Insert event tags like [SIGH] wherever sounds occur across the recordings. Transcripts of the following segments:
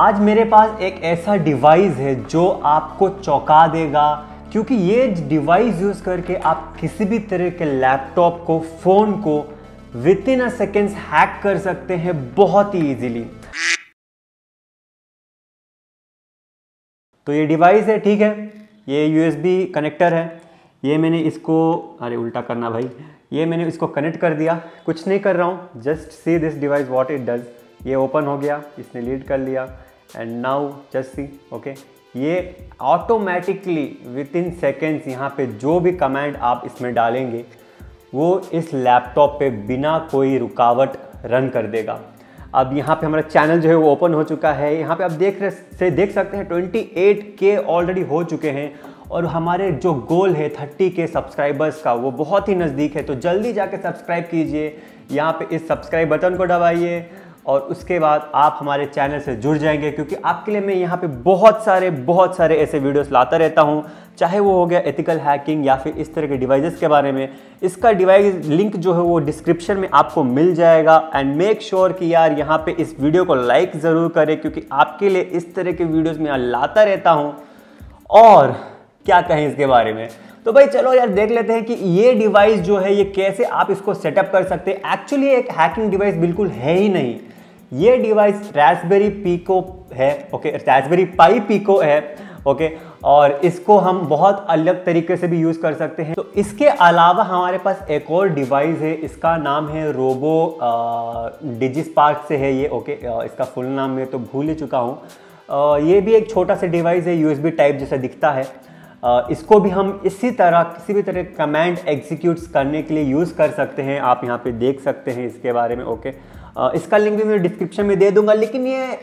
आज मेरे पास एक ऐसा डिवाइस है जो आपको चौंका देगा क्योंकि ये डिवाइस यूज़ करके आप किसी भी तरह के लैपटॉप को फ़ोन को within a seconds hack कर सकते हैं बहुत ही इजीली तो ये डिवाइस है ठीक है ये यूएसबी कनेक्टर है ये मैंने इसको अरे उल्टा करना भाई ये मैंने इसको कनेक्ट कर दिया कुछ नहीं कर रहा हूँ just see this device what it does ये ओपन हो गया इसने लीड कर लिया and now just see okay ये ऑटोमेटिकली विद इन सेकेंड्स यहाँ पे जो भी कमांड आप इसमें डालेंगे वो इस लैपटॉप पे बिना कोई रुकावट रन कर देगा अब यहाँ पे हमारा चैनल जो है वो ओपन हो चुका है यहाँ पे आप देख रहे से देख सकते हैं ट्वेंटी एट के ऑलरेडी हो चुके हैं और हमारे जो गोल है थर्टी के सब्सक्राइबर्स का वो बहुत ही नज़दीक है तो जल्दी जाके सब्सक्राइब कीजिए यहाँ पे इस सब्सक्राइब बटन को दबाइए और उसके बाद आप हमारे चैनल से जुड़ जाएंगे क्योंकि आपके लिए मैं यहाँ पे बहुत सारे बहुत सारे ऐसे वीडियोस लाता रहता हूँ चाहे वो हो गया एथिकल हैकिंग या फिर इस तरह के डिवाइसेस के बारे में इसका डिवाइस लिंक जो है वो डिस्क्रिप्शन में आपको मिल जाएगा एंड मेक श्योर कि यार यहाँ पे इस वीडियो को लाइक ज़रूर करें क्योंकि आपके लिए इस तरह के वीडियोज़ में लाता रहता हूँ और क्या कहें इसके बारे में तो भाई चलो यार देख लेते हैं कि ये डिवाइस जो है ये कैसे आप इसको सेटअप कर सकते हैं एक्चुअली एक हैकिंग डिवाइस बिल्कुल है ही नहीं ये डिवाइस रैसबेरी पीको है ओके रैसबेरी पाई पीको है ओके और इसको हम बहुत अलग तरीके से भी यूज़ कर सकते हैं तो इसके अलावा हमारे पास एक और डिवाइस है इसका नाम है रोबो डिजिस्पार्क से है ये ओके इसका फुल नाम मैं तो भूल ही चुका हूँ ये भी एक छोटा सा डिवाइस है यूएसबी टाइप जैसा दिखता है इसको भी हम इसी तरह किसी भी तरह कमांड एग्जीक्यूट्स करने के लिए यूज़ कर सकते हैं आप यहाँ पे देख सकते हैं इसके बारे में ओके इसका लिंक भी मैं डिस्क्रिप्शन में दे दूंगा लेकिन ये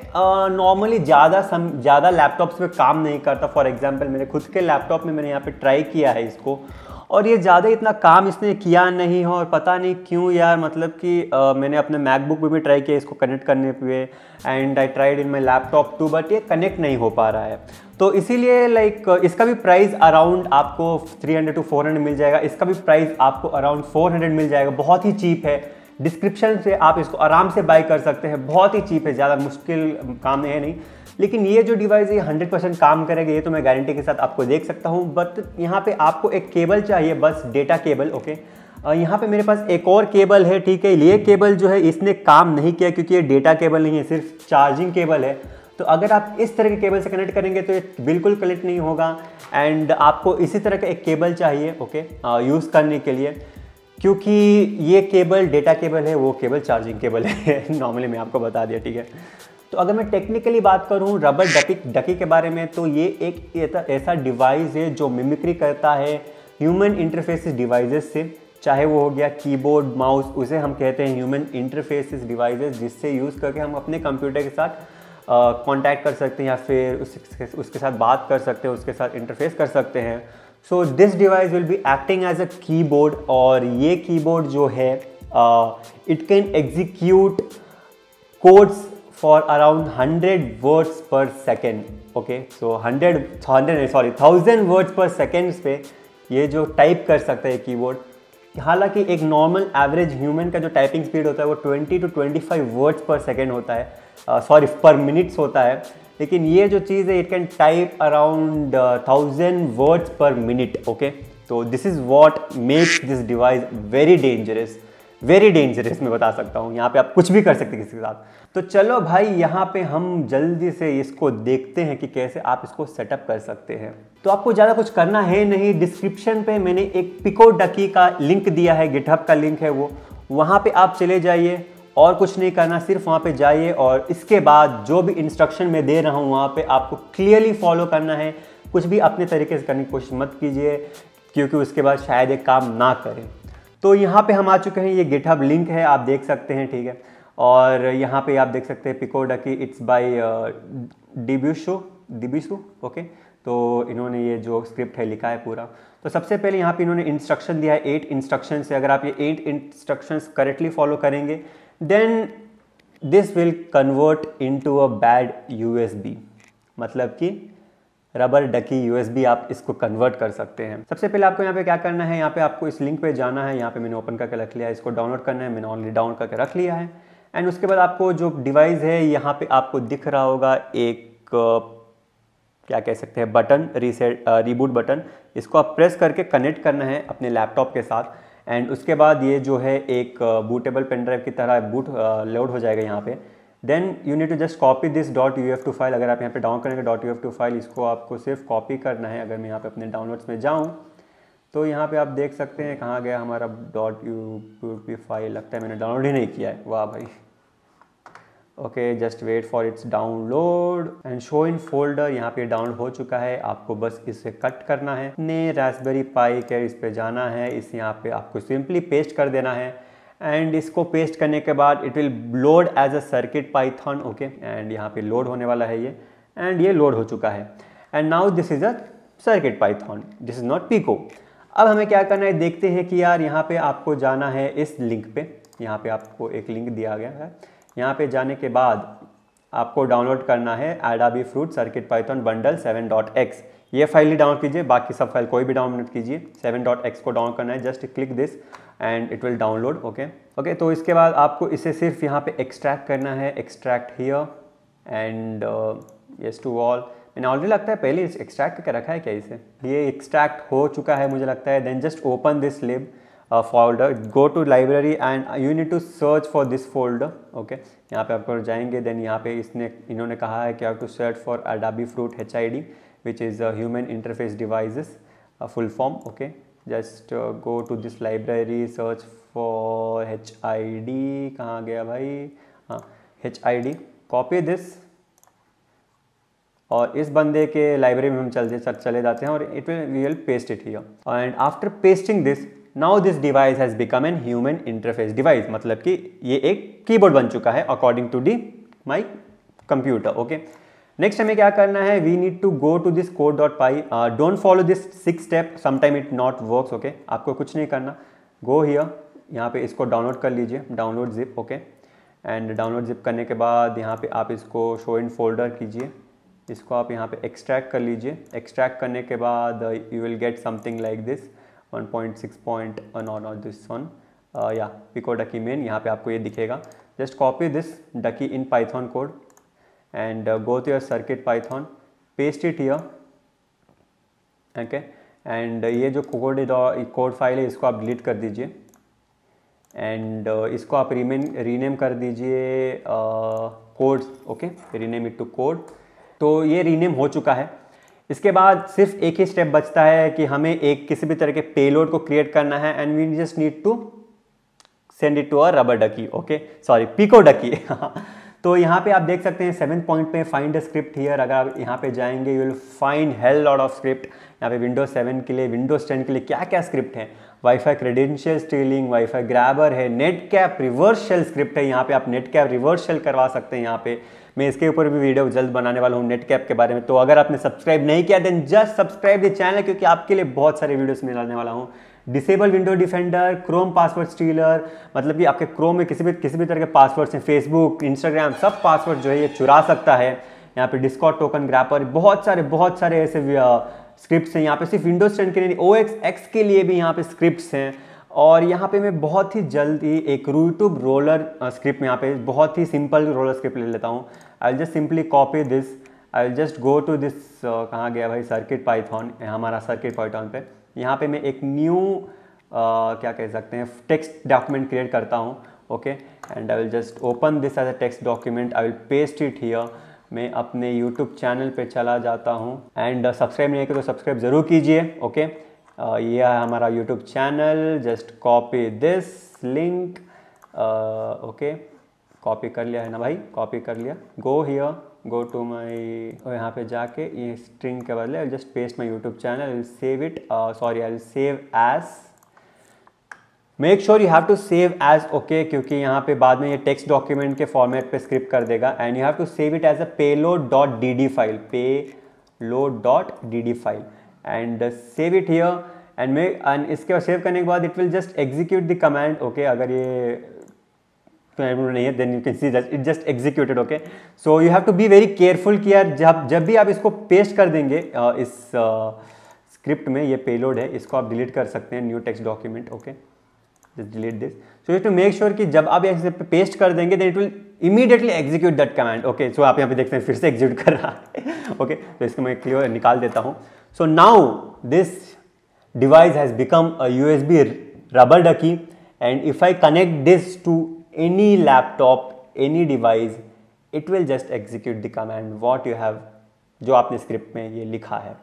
नॉर्मली ज़्यादा सम ज़्यादा लैपटॉप्स में काम नहीं करता फॉर एग्जाम्पल मेरे खुद के लैपटॉप में मैंने यहाँ पर ट्राई किया है इसको और ये ज़्यादा इतना काम इसने किया नहीं हो और पता नहीं क्यों यार मतलब कि आ, मैंने अपने मैकबुक में भी ट्राई किया इसको कनेक्ट करने पे and I tried in my laptop too but ये कनेक्ट नहीं हो पा रहा है तो इसीलिए लाइक इसका भी प्राइस अराउंड आपको 300 टू 400 मिल जाएगा इसका भी प्राइस आपको अराउंड 400 मिल जाएगा बहुत ही चीप है डिस्क्रिप्शन से आप इसको आराम से बाई कर सकते हैं बहुत ही चीप है ज़्यादा मुश्किल काम है नहीं लेकिन ये जो डिवाइस ये 100% काम करेगा ये तो मैं गारंटी के साथ आपको देख सकता हूँ बट यहाँ पे आपको एक केबल चाहिए बस डेटा केबल ओके यहाँ पे मेरे पास एक और केबल है ठीक है ये केबल जो है इसने काम नहीं किया क्योंकि ये डेटा केबल नहीं है सिर्फ चार्जिंग केबल है तो अगर आप इस तरह के केबल से कनेक्ट करेंगे तो ये बिल्कुल कनेक्ट नहीं होगा एंड आपको इसी तरह का एक केबल चाहिए ओके यूज़ करने के लिए क्योंकि ये केबल डेटा केबल है वो केबल चार्जिंग केबल है नॉर्मली [LAUGHS] मैं आपको बता दिया ठीक है तो अगर मैं टेक्निकली बात करूँ रबर डकी डकी के बारे में तो ये एक ऐसा डिवाइस है जो मिमिक्री करता है ह्यूमन इंटरफेसिस डिवाइसेस से चाहे वो हो गया कीबोर्ड माउस उसे हम कहते हैं ह्यूमन इंटरफेसिस डिवाइसेस जिससे यूज़ करके हम अपने कंप्यूटर के साथ कांटेक्ट कर सकते हैं या फिर उसके उसके साथ बात कर सकते हैं उसके साथ इंटरफेस कर सकते हैं so this device will be acting as a keyboard और ये कीबोर्ड जो है it can execute codes for around hundred words per second okay so hundred hundred sorry thousand words per seconds पे ये जो टाइप कर सकता है कीबोर्ड हालांकि एक नॉर्मल एवरेज ह्यूमन का जो टाइपिंग स्पीड होता है वो 20 टू 25 वर्ड्स पर सेकेंड होता है सॉरी पर मिनट्स होता है लेकिन ये जो चीज़ है it can type around thousand words per minute okay तो this is what makes this device very dangerous very dangerous मैं बता सकता हूँ यहाँ पे आप कुछ भी कर सकते किसी के साथ तो चलो भाई यहाँ पे हम जल्दी से इसको देखते हैं कि कैसे आप इसको सेटअप कर सकते हैं तो आपको ज़्यादा कुछ करना है नहीं डिस्क्रिप्शन पे मैंने एक पिको डकी का लिंक दिया है गिटहब का लिंक है वो वहाँ पे आप चले जाइए और कुछ नहीं करना सिर्फ वहाँ पे जाइए और इसके बाद जो भी इंस्ट्रक्शन मैं दे रहा हूँ वहाँ पे आपको क्लियरली फॉलो करना है कुछ भी अपने तरीके से करने की कोशिश मत कीजिए क्योंकि उसके बाद शायद ये काम ना करें तो यहाँ पे हम आ चुके हैं ये गिटहब लिंक है आप देख सकते हैं ठीक है और यहाँ पे आप देख सकते हैं पिकोडा की इट्स बाय डिब्यूशो डिब्यूशो ओके तो इन्होंने ये जो स्क्रिप्ट है लिखा है पूरा तो सबसे पहले यहाँ पे इन्होंने इंस्ट्रक्शन दिया है एट इंस्ट्रक्शन से अगर आप ये एट इंस्ट्रक्शंस करेक्टली फॉलो करेंगे then this will convert into a bad USB मतलब कि रबर डकी यू आप इसको कन्वर्ट कर सकते हैं सबसे पहले आपको यहाँ पे क्या करना है यहाँ पे आपको इस लिंक पे जाना है यहाँ पे मैंने ओपन करके रख लिया है इसको डाउनलोड करना है मैंने ऑनली डाउन करके रख लिया है एंड उसके बाद आपको जो डिवाइस है यहाँ पे आपको दिख रहा होगा एक क्या कह सकते हैं बटन रीसेट रिबूट बटन इसको आप प्रेस करके कनेक्ट करना है अपने लैपटॉप के साथ एंड उसके बाद ये जो है एक बूटेबल पेन ड्राइव की तरह बूट लोड हो जाएगा यहाँ पर then you need to just copy this dot U F two file अगर आप यहाँ पे डाउन करेंगे dot U F two file इसको आपको सिर्फ कॉपी करना है अगर मैं यहाँ पे अपने डाउनलोड्स में जाऊँ तो यहाँ पे आप देख सकते हैं कहाँ गया हमारा डॉट यू पी फाइल लगता है मैंने डाउनलोड ही नहीं किया है वाह भाई okay just wait for it's download and show in folder यहाँ पे डाउनलोड हो चुका है आपको बस इसे कट करना है ने रेसबेरी पाई के इस पे जाना है इस यहाँ पे आपको सिंपली पेस्ट कर देना है एंड इसको पेस्ट करने के बाद it will load as a circuit Python okay and यहाँ पे लोड होने वाला है ये एंड ये लोड हो चुका है and now this is a circuit Python this is not pico अब हमें क्या करना है देखते हैं कि यार यहाँ पे आपको जाना है इस लिंक पे यहाँ पे आपको एक लिंक दिया गया है यहाँ पे जाने के बाद आपको डाउनलोड करना है Adafruit circuit Python bundle seven dot X ये फाइल ही डाउन कीजिए बाकी सब फाइल कोई भी डाउनलोड कीजिए सेवन डॉट एक्स को डाउन करना है just click this and it will download okay okay तो इसके बाद आपको इसे सिर्फ यहाँ पे एक्सट्रैक्ट करना है extract here and yes to all मैंने ऑलरेडी लगता है पहले एक्सट्रैक्ट करके रखा है क्या इसे ये एक्सट्रैक्ट हो चुका है मुझे लगता है then just open this lib folder go to library and you need to search for this folder okay यहाँ पे आप जाएंगे देन यहाँ पे इसने इन्होंने कहा है कि आप to search for Adafruit H I D which is uh, human interface devices uh, full form okay just uh, go to this library search for HID कहाँ गया भाई uh, हाँ, HID copy this और इस बंदे के library में हम चलते चले जाते हैं और it will we will paste it here and after pasting this now this device has become an human interface device मतलब कि ये एक कीबोर्ड बन चुका है according to the my computer okay next हमें क्या करना है we need to go to this code dot py don't follow this six step sometime it not works okay आपको कुछ नहीं करना गो हियर यहाँ पे इसको डाउनलोड कर लीजिए download zip okay and download zip करने के बाद यहाँ पे आप इसको शो इन फोल्डर कीजिए इसको आप यहाँ पे एक्सट्रैक्ट कर लीजिए एक्सट्रैक्ट करने के बाद you will get something like this one point six point not this one या पिको डकी मेन यहाँ पे आपको ये दिखेगा just copy this ducky in Python code and uh, go to your circuit python paste it here okay and uh, ये जो code code file है इसको आप डिलीट कर दीजिए एंड uh, इसको आप रीमेन रीनेम कर दीजिए code okay rename it to code तो ये रीनेम हो चुका है इसके बाद सिर्फ एक ही स्टेप बचता है कि हमें एक किसी भी तरह के पेलोड को क्रिएट करना है and we just need to send it to a rubber ducky okay sorry pico ducky तो यहाँ पे आप देख सकते हैं सेवन पॉइंट पे फाइंड स्क्रिप्ट हियर अगर आप यहाँ पे जाएंगे you will find hell lot of script यहाँ पे विंडोज सेवन के लिए विंडोज टेन के लिए क्या क्या स्क्रिप्ट है wifi credential stealing wifi grabber है netcat reverse shell script है यहाँ पे आप नेट कैप रिवर्स शेल करवा सकते हैं यहाँ पे मैं इसके ऊपर भी वीडियो जल्द बनाने वाला हूँ नेट कैप के बारे में तो अगर आपने सब्सक्राइब नहीं किया then just subscribe the channel क्योंकि आपके लिए बहुत सारे वीडियोस मैं डालने वाला हूँ disable window defender Chrome password stealer मतलब कि आपके क्रोम में किसी भी किसी भी तरह के पासवर्ड्स हैं फेसबुक इंस्टाग्राम सब पासवर्ड जो है ये चुरा सकता है यहाँ पे डिस्कॉट टोकन ग्रापर बहुत सारे बहुत सारे ऐसे स्क्रिप्ट हैं यहाँ पे सिर्फ विंडोज टेन के लिए ओ एक्स एक्स के लिए भी यहाँ पे स्क्रिप्ट हैं और यहाँ पे मैं बहुत ही जल्दी एक रूट्यूब रोलर स्क्रिप्ट यहाँ पे बहुत ही सिंपल रोलर स्क्रिप्ट ले लेता हूँ I will just simply copy this I will just go to this कहाँ गया भाई सर्किट पाइथॉन हमारा सर्किट पाइथॉन पे यहाँ पे मैं एक न्यू uh, क्या कह सकते हैं टेक्स्ट डॉक्यूमेंट क्रिएट करता हूँ okay and I will just open this as a text document I will paste it here मैं अपने यूट्यूब चैनल पे चला जाता हूँ एंड सब्सक्राइब uh, नहीं किया तो सब्सक्राइब ज़रूर कीजिए ओके uh, ये है हमारा YouTube channel just copy this link okay copy कर लिया है ना भाई कॉपी कर लिया go here go to my और यहाँ पे जाके ये स्ट्रिंग के बदले just paste my YouTube channel will save it sorry I will save as make sure you have to save as okay क्योंकि यहाँ पे बाद में ये टेक्स्ट डॉक्यूमेंट के फॉर्मेट पे स्क्रिप्ट कर देगा and you have to save it as a payload dot D D file payload dot D D file and save it here and may and इसके सेव करने के बाद it will just execute the command okay अगर ये तो नहीं है then you can see that it just executed okay so you have to be very careful कि यार जब जब भी आप इसको पेस्ट कर देंगे uh, इस स्क्रिप्ट uh, में ये पेलोड है इसको आप डिलीट कर सकते हैं new text document okay just delete this so you to make sure कि जब आप यहाँ पे पेस्ट कर देंगे then it will immediately execute that command okay so आप यहाँ पे देखते हैं फिर से एग्जीक्यूट कर रहा है ओके [LAUGHS] तो इसको मैं क्लियर निकाल देता हूँ so now this device has become a USB rubber ducky and if I connect this to any laptop, any device, it will just execute the command what you have जो आपने script में ये लिखा है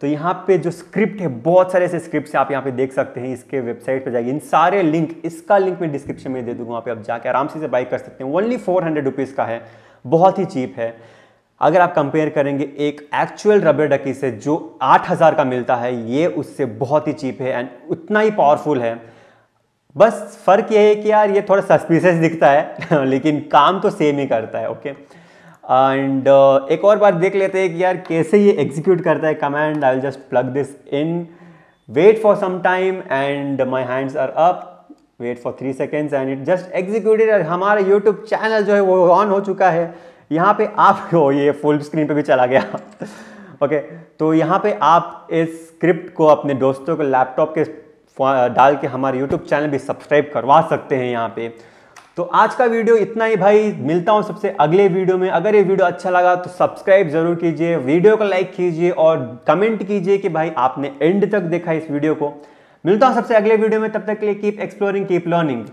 तो यहाँ पे जो स्क्रिप्ट है बहुत सारे ऐसे स्क्रिप्ट आप यहाँ पे देख सकते हैं इसके वेबसाइट पर जाइए इन सारे लिंक इसका लिंक मैं डिस्क्रिप्शन में दे दूँगा वहाँ पर आप जाके आराम से बाई कर सकते हैं ओनली फोर हंड्रेड रुपीज़ का है बहुत ही चीप है अगर आप कंपेयर करेंगे एक एक्चुअल रबर डकी से जो हज़ार का मिलता है ये उससे बहुत ही चीप है एंड उतना ही पावरफुल है बस फ़र्क यह है कि यार ये थोड़ा सस्पिशियस दिखता है [LAUGHS] लेकिन काम तो सेम ही करता है ओके एंड uh, एक और बार देख लेते हैं कि यार कैसे ये एग्जीक्यूट करता है command I will just plug this in wait for some time and my hands are up wait for three seconds and it just executed हमारा यूट्यूब चैनल जो है वो ऑन हो चुका है यहाँ पे आप हो [LAUGHS] ये फुल स्क्रीन पे भी चला गया ओके [LAUGHS] okay, तो यहाँ पे आप इस स्क्रिप्ट को अपने दोस्तों के लैपटॉप के डाल के हमारे यूट्यूब चैनल भी सब्सक्राइब करवा सकते हैं यहाँ पे तो आज का वीडियो इतना ही भाई मिलता हूँ सबसे अगले वीडियो में अगर ये वीडियो अच्छा लगा तो सब्सक्राइब जरूर कीजिए वीडियो को लाइक कीजिए और कमेंट कीजिए कि भाई आपने एंड तक देखा इस वीडियो को मिलता हूँ सबसे अगले वीडियो में तब तक के लिए कीप एक्सप्लोरिंग कीप लर्निंग